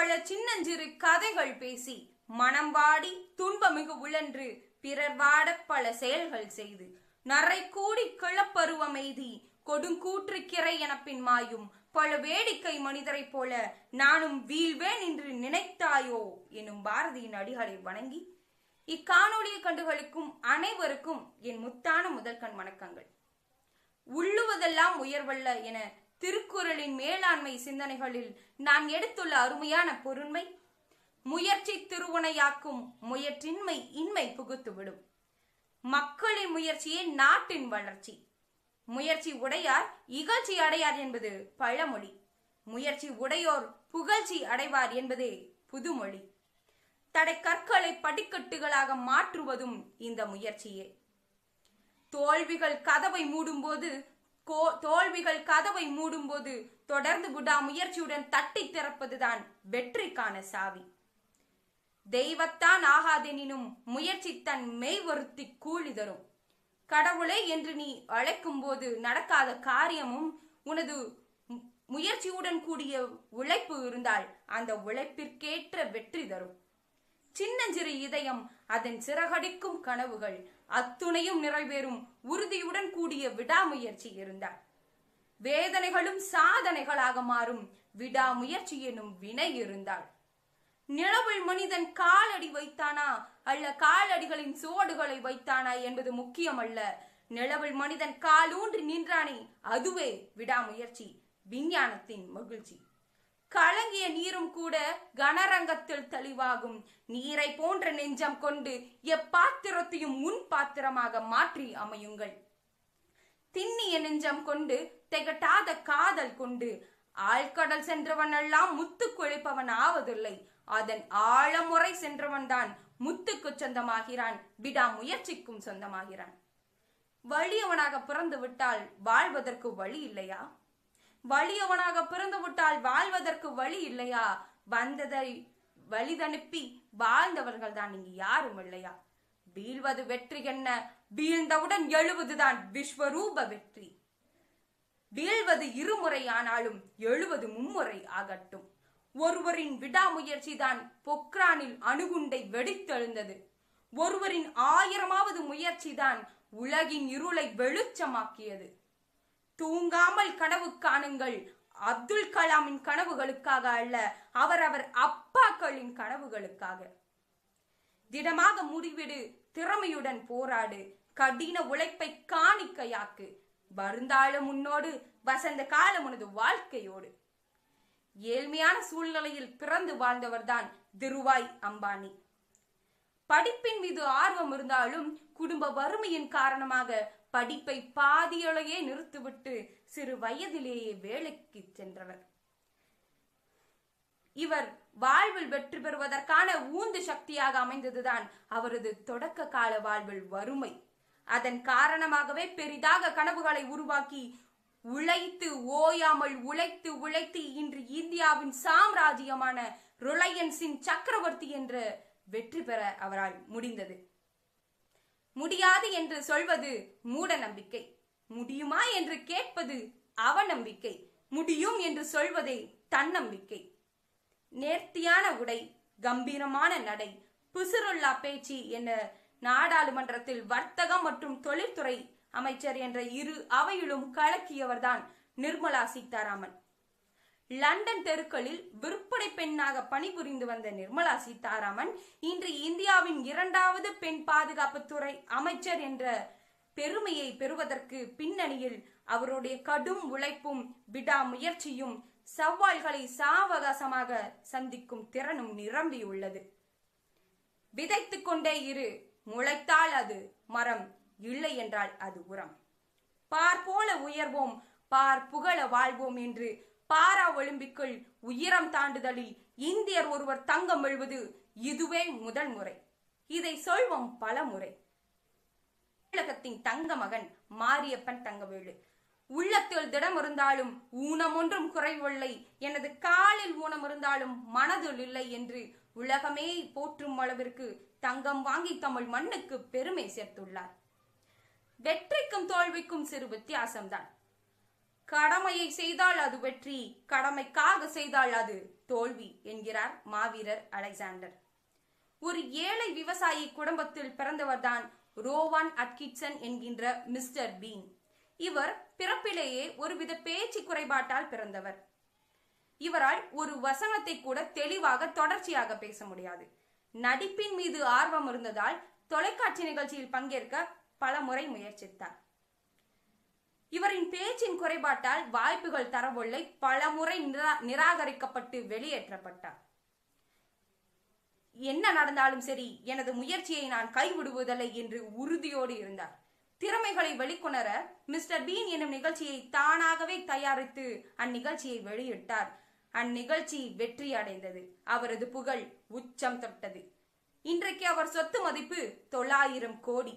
பல சின்னஞ்சிறு கதைகள் பேசி மனம் வாடி துன்பமிகு உழன்று பிறர் வாட பல செயல்கள் செய்து நரை கூடி கிளப்பருவமைதி கொடுங்கூற்று கிரை எனப்பின் மாயும் பல வேடிக்கை மனிதரைப் போல நானும் வீழ்வேன் என்று நினைத்தாயோ எனும் பாரதியின் அடிகளை வணங்கி இக்காணொலியை கண்டுகளுக்கும் அனைவருக்கும் என் முத்தான முதல்கண் வணக்கங்கள் உள்ளுவதெல்லாம் உயர்வல்ல என திருக்குறளின் மேலாண்மை சிந்தனைகளில் நான் எடுத்துள்ள அருமையான பொருண்மை முயற்சி திருவுணையாக்கும் முயற்சின்மை இன்மை புகுத்துவிடும் மக்களின் முயற்சியே நாட்டின் வளர்ச்சி முயற்சி உடையார் இகழ்ச்சி அடையார் என்பது பழமொழி முயற்சி உடையோர் புகழ்ச்சி அடைவார் என்பதே புதுமொழி தடை கற்களை படிக்கட்டுகளாக மாற்றுவதும் இந்த முயற்சியே தோல்விகள் கதவை மூடும்போது கோ தோல்விகள் கதவை மூடும்போது தொடர்ந்து விடாமுயற்சியுடன் தட்டி திறப்பதுதான் வெற்றிக்கான சாவி தெய்வத்தான் ஆகாதெனினும் முயற்சி தன் மெய் ஒருத்தி கூலி தரும் கடவுளே என்று நீ அழைக்கும் போது நடக்காத காரியமும் உனது முயற்சியுடன் கூடிய உழைப்பு இருந்தால் அந்த உழைப்பிற்கேற்ற வெற்றி தரும் சின்னஞ்சிறு இதயம் அதன் சிறகடிக்கும் கனவுகள் அத்துணையும் நிறைவேறும் உறுதியுடன் கூடிய விடாமுயற்சி இருந்தார் வேதனைகளும் சாதனைகளாக மாறும் விடாமுயற்சி எனும் வினை இருந்தாள் நிலவில் மனிதன் காலடி வைத்தானா அல்ல காலடிகளின் சோடுகளை வைத்தானா என்பது முக்கியம் அல்ல நிலவில் மனிதன் காலூன்றி நின்றானே அதுவே விடாமுயற்சி விஞ்ஞானத்தின் மகிழ்ச்சி கலங்கிய நீரும் கூட கனரங்கத்தில் தெளிவாகும் நீரை போன்ற நெஞ்சம் கொண்டு எப்பாத்திரத்தையும் உன் பாத்திரமாக மாற்றி அமையுங்கள் திண்ணிய நெஞ்சம் கொண்டு திகட்டாத காதல் கொண்டு ஆழ்கடல் சென்றவனெல்லாம் முத்து குளிப்பவன் ஆவதில்லை அதன் ஆழமுறை சென்றவன்தான் முத்துக்கு சொந்தமாகிறான் விடா முயற்சிக்கும் சொந்தமாகிறான் வலியவனாக பிறந்து விட்டால் வாழ்வதற்கு வழி இல்லையா வலியவனாக பிறந்து விட்டால் வாழ்வதற்கு வழி இல்லையா வந்ததை வழிதனுப்பி வாழ்ந்தவர்கள் தான் இங்கு யாரும் இல்லையா வீழ்வது வெற்றி என்ன வீழ்ந்தவுடன் எழுவதுதான் விஸ்வரூப வெற்றி வீழ்வது இருமுறை ஆனாலும் எழுவது மும்முறை ஆகட்டும் ஒருவரின் விடாமுயற்சி தான் பொக்ரானில் அணுகுண்டை வெடித்தெழுந்தது ஒருவரின் ஆயிரமாவது முயற்சி தான் உலகின் இருளை வெளிச்சமாக்கியது தூங்காமல் கனவு காணுங்கள் அப்துல் கலாமின் கனவுகளுக்காக அல்ல அவரவர் அப்பாக்களின் கனவுகளுக்காக திடமாக முடிவிடு திறமையுடன் போராடு கடின உழைப்பை காணிக்கையாக்கு வருந்தாளம் முன்னோடு வசந்த காலம் உனது வாழ்க்கையோடு ஏழ்மையான சூழ்நிலையில் பிறந்து வாழ்ந்தவர்தான் திருவாய் அம்பானி படிப்பின் மீது ஆர்வம் இருந்தாலும் குடும்ப வறுமையின் காரணமாக படிப்பை பாதியொலையே நிறுத்திவிட்டு சிறு வயதிலேயே வேலைக்கு சென்றவர் இவர் வாழ்வில் வெற்றி பெறுவதற்கான ஊந்து சக்தியாக அமைந்ததுதான் அவரது தொடக்க கால வாழ்வில் வறுமை அதன் காரணமாகவே பெரிதாக கனவுகளை உருவாக்கி உழைத்து ஓயாமல் உழைத்து உழைத்து இன்று இந்தியாவின் சாம்ராஜ்யமான ரிலையன்ஸின் சக்கரவர்த்தி என்ற வெற்றி பெற அவரால் முடிந்தது முடியாது என்று சொல்வது மூட நம்பிக்கை முடியுமா என்று கேட்பது அவநம்பிக்கை முடியும் என்று சொல்வதே தன்னம்பிக்கை நேர்த்தியான உடை கம்பீரமான நடை புசுருல்லா பேச்சு என நாடாளுமன்றத்தில் வர்த்தகம் மற்றும் தொழில்துறை அமைச்சர் என்ற இரு அவையிலும் கலக்கியவர்தான் நிர்மலா சீதாராமன் லண்டன் தெருக்களில் விற்பனை பெண்ணாக பணிபுரிந்து வந்த நிர்மலா சீதாராமன் இன்று இந்தியாவின் இரண்டாவது பெண் பாதுகாப்புத்துறை அமைச்சர் என்ற பெருமையை பெறுவதற்கு பின்னணியில் அவருடைய கடும் உழைப்பும் முயற்சியும் சவால்களை சாவகாசமாக சந்திக்கும் திறனும் நிரம்பியுள்ளது விதைத்து கொண்டே இரு முளைத்தால் அது மரம் இல்லை என்றால் அது உரம் பார் போல உயர்வோம் பார் புகழ வாழ்வோம் என்று பாரா ஒலிம்பிக்கில் உயரம் தாண்டுதலில் இந்தியர் ஒருவர் தங்கம் எழுவது இதுவே முதல் முறை இதை சொல்வோம் பல முறை தமிழகத்தின் தங்க மகன் மாரியப்பன் தங்கவேலு உள்ளத்தில் திடம் இருந்தாலும் ஊனம் ஒன்றும் குறைவில்லை எனது காலில் ஊனம் இருந்தாலும் மனதில் இல்லை என்று உலகமே போற்றும் அளவிற்கு தங்கம் வாங்கி தமிழ் மண்ணுக்கு பெருமை சேர்த்துள்ளார் வெற்றிக்கும் தோல்விக்கும் சிறு வித்தியாசம்தான் கடமையை செய்தால் அது வெற்றி கடமைக்காக செய்தால் அது தோல்வி என்கிறார் மாவீரர் அலெக்சாண்டர் ஒரு ஏழை விவசாயி குடும்பத்தில் பிறந்தவர்தான் ரோவான் அட்கிட்சன் என்கின்ற மிஸ்டர் பீன் இவர் பிறப்பிலேயே ஒருவித பேச்சு குறைபாட்டால் பிறந்தவர் இவரால் ஒரு வசனத்தை கூட தெளிவாக தொடர்ச்சியாக பேச முடியாது நடிப்பின் மீது ஆர்வம் இருந்ததால் தொலைக்காட்சி நிகழ்ச்சியில் பங்கேற்க பல முறை முயற்சித்தார் இவரின் பேச்சின் குறைபாட்டால் வாய்ப்புகள் தரவில்லை பலமுறை நிராகரிக்கப்பட்டு வெளியேற்றப்பட்டார் என்ன நடந்தாலும் சரி எனது முயற்சியை நான் கைவிடுவதில்லை என்று உறுதியோடு இருந்தார் திறமைகளை வெளிக்கொணர மிஸ்டர் பீன் என்னும் நிகழ்ச்சியை தானாகவே தயாரித்து அந்நிகழ்ச்சியை வெளியிட்டார் அந்நிகழ்ச்சி வெற்றி அடைந்தது அவரது புகழ் உச்சம் தொட்டது இன்றைக்கு அவர் சொத்து மதிப்பு தொள்ளாயிரம் கோடி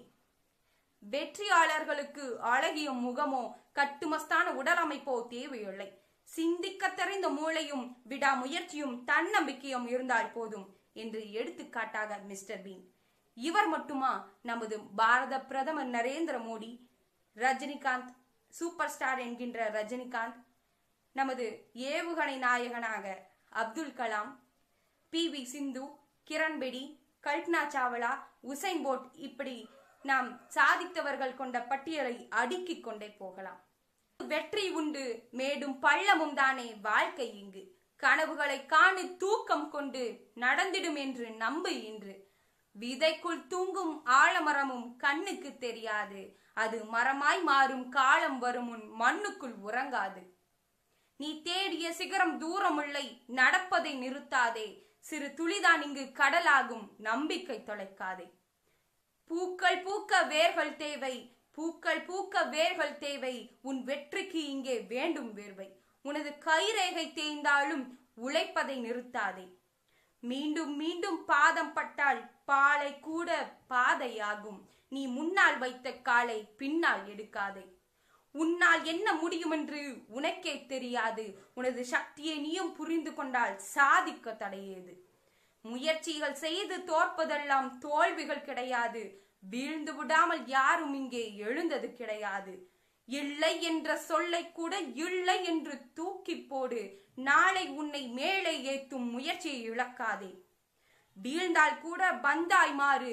வெற்றியாளர்களுக்கு அழகிய முகமோ கட்டுமஸ்தான உடலமைப்போ தேவையில்லை சிந்திக்க தெரிந்த மூளையும் விடாமுயற்சியும் தன்னம்பிக்கையும் இருந்தால் போதும் என்று எடுத்துக்காட்டாக மிஸ்டர் பீன் இவர் மட்டுமா நமது பாரத பிரதமர் நரேந்திர மோடி ரஜினிகாந்த் சூப்பர் ஸ்டார் என்கின்ற ரஜினிகாந்த் நமது ஏவுகணை நாயகனாக Abdul Kalam P V Sindhu Kiran Bedi Kalpana Chawla Usain Bolt இப்படி நாம் சாதித்தவர்கள் கொண்ட பட்டியலை அடுக்கிக் கொண்டே போகலாம் வெற்றி உண்டு மேடும் பள்ளமும் தானே வாழ்க்கை இங்கு கனவுகளை காணு தூக்கம் கொண்டு நடந்திடும் என்று நம்பு இன்று விதைக்குள் தூங்கும் ஆலமரமும் கண்ணுக்கு தெரியாது அது மரமாய் மாறும் காலம் வரும் முன் மண்ணுக்குள் உறங்காது நீ தேடிய சிகரம் தூரமில்லை நடப்பதை நிறுத்தாதே சிறு துளிதான் இங்கு கடலாகும் நம்பிக்கை தொலைக்காதே பூக்கள் பூக்க வேர்கள் தேவை பூக்கள் பூக்க வேர்கள் தேவை உன் வெற்றிக்கு இங்கே வேண்டும் வேர்வை உனது கைரேகை தேய்ந்தாலும் உழைப்பதை நிறுத்தாதே மீண்டும் மீண்டும் பாதம் பட்டால் பாலை கூட பாதையாகும் நீ முன்னால் வைத்த காலை பின்னால் எடுக்காதே உன்னால் என்ன முடியுமென்று உனக்கே தெரியாது உனது சக்தியை நீயும் புரிந்து கொண்டால் சாதிக்க தடையேது முயற்சிகள் செய்து தோற்பதெல்லாம் தோல்விகள் கிடையாது வீழ்ந்து விடாமல் யாரும் இங்கே எழுந்தது கிடையாது இல்லை என்ற சொல்லை கூட இல்லை என்று தூக்கி போடு நாளை உன்னை மேலே ஏத்தும் முயற்சியை இழக்காதே வீழ்ந்தால் கூட பந்தாய் மாறு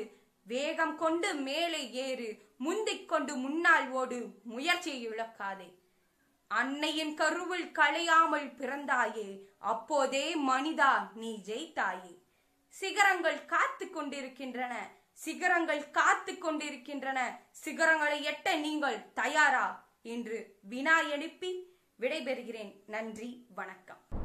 வேகம் கொண்டு மேலே ஏறு முந்திக் கொண்டு முன்னால் ஓடு முயற்சியை இழக்காதே அன்னையின் கருவில் களையாமல் பிறந்தாயே அப்போதே மனிதா நீ ஜெயித்தாயே சிகரங்கள் காத்து கொண்டிருக்கின்றன சிகரங்கள் காத்து கொண்டிருக்கின்றன சிகரங்களை எட்ட நீங்கள் தயாரா என்று வினா எழுப்பி விடைபெறுகிறேன் நன்றி வணக்கம்